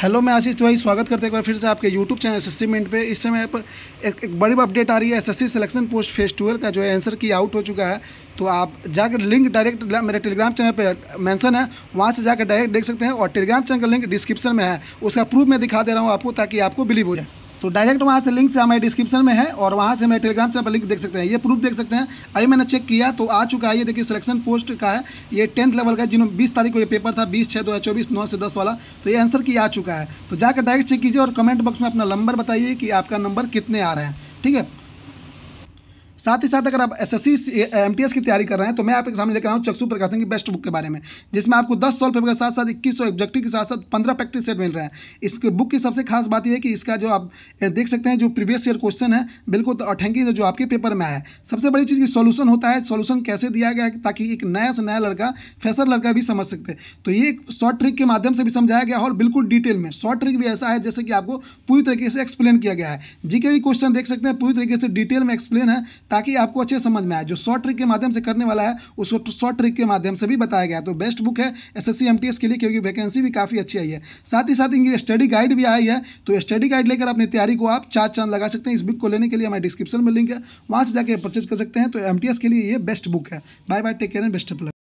hello मैं आशीष तिवारी स्वागत करते हैं फिर से आपके YouTube channel S S minute पर इस समय पर एक, एक बड़ी अपडेट आ रही है SSC selection post phase twelve का जो है आंसर की आउट हो चुका है तो आप जाकर लिंक डायरेक्ट मेरे टेलीग्राम चैनल पे मेंशन है वहाँ से जाकर डायरेक्ट देख सकते हैं और टेलीग्राम चैनल का लिंक डिस्क्रिप्शन में है उसका प्रूफ मैं दिखा दे रहा हूँ आपको ताकि आपको बिलीव हो जाए तो डायरेक्ट वहाँ से लिंक से हमारे डिस्क्रिप्शन में है और वहाँ से हमारे टेलीग्राम से आप लिंक देख सकते हैं ये प्रूफ देख सकते हैं अभी मैंने चेक किया तो आ चुका है ये देखिए सिलेक्शन पोस्ट का है ये टेंथ लेवल का जिन्होंने बीस तारीख को ये पेपर था बीस छः दो हज़ार चौबीस नौ से दस वाला तो ये आंसर की आ चुका है तो जाकर डायरेक्ट चेक कीजिए और कमेंट बॉक्स में अपना नंबर बताइए कि आपका नंबर कितने आ रहा है ठीक है साथ ही साथ अगर आप एस एस सी की तैयारी कर रहे हैं तो मैं आपके सामने लेकर आऊँ चक्षु प्रकाशन की बेस्ट बुक के बारे में जिसमें आपको दस सॉल्व पेपर के साथ साथ इक्कीस सौ ऑब्जेक्टिव के साथ साथ पंद्रह प्रैक्टिस सेट मिल रहे हैं इस बुक की सबसे खास बात यह है कि इसका जो आप देख सकते हैं जो प्रीवियस ईयर क्वेश्चन है बिल्कुल तो अठेंगी जो आपके पेपर में आया है सबसे बड़ी चीज़ की सोल्यूशन होता है सोल्यूशन कैसे दिया गया ताकि एक नया से नया लड़का फैसर लड़का भी समझ सकते तो ये एक शॉर्ट ट्रिक के माध्यम से भी समझाया गया और बिल्कुल डिटेल में शॉर्ट ट्रिक भी ऐसा है जैसे कि आपको पूरी तरीके से एक्सप्लेन किया गया है के भी क्वेश्चन देख सकते हैं पूरी तरीके से डिटेल में एक्सप्लेन है ताकि आपको अच्छे समझ में आए जो शॉर्ट ट्रिक के माध्यम से करने वाला है उसको शॉर्ट तो ट्रिक के माध्यम से भी बताया गया तो बेस्ट बुक है एस एस के लिए क्योंकि वैकेंसी भी काफ़ी अच्छी आई है साथ ही साथ इनकी स्टडी गाइड भी आई है तो स्टडी गाइड लेकर अपनी तैयारी को आप चार चांद लगा सकते हैं इस बुक को लेने के लिए हमारे डिस्क्रिप्शन में लिंक है वहाँ से जाकर परचेज कर सकते हैं तो एम के लिए ये बेस्ट बुक है bye bye take care and best plus